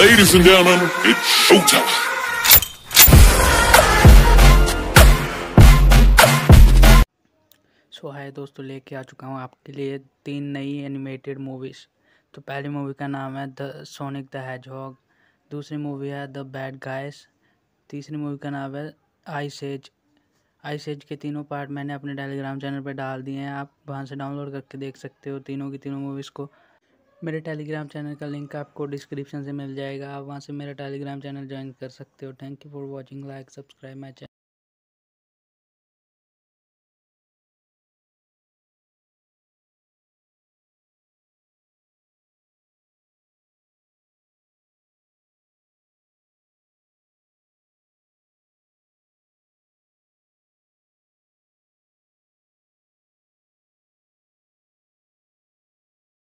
Ladies and gentlemen, it's showtime. सो हाय दोस्तों लेके आ चुका हूँ आपके लिए तीन नई एनिमेटेड मूवीज़ तो पहली मूवी का नाम है द सोनिक द हॉग दूसरी मूवी है द बैड गाइस तीसरी मूवी का नाम है आई सेज आई सेज के तीनों पार्ट मैंने अपने टेलीग्राम चैनल पर डाल दिए हैं आप वहाँ से डाउनलोड करके देख सकते हो तीनों की तीनों मूवीज़ को मेरे टेलीग्राम चैनल का लिंक आपको डिस्क्रिप्शन से मिल जाएगा आप वहाँ से मेरा टेलीग्राम चैनल ज्वाइन कर सकते हो thank you for watching like subscribe my channel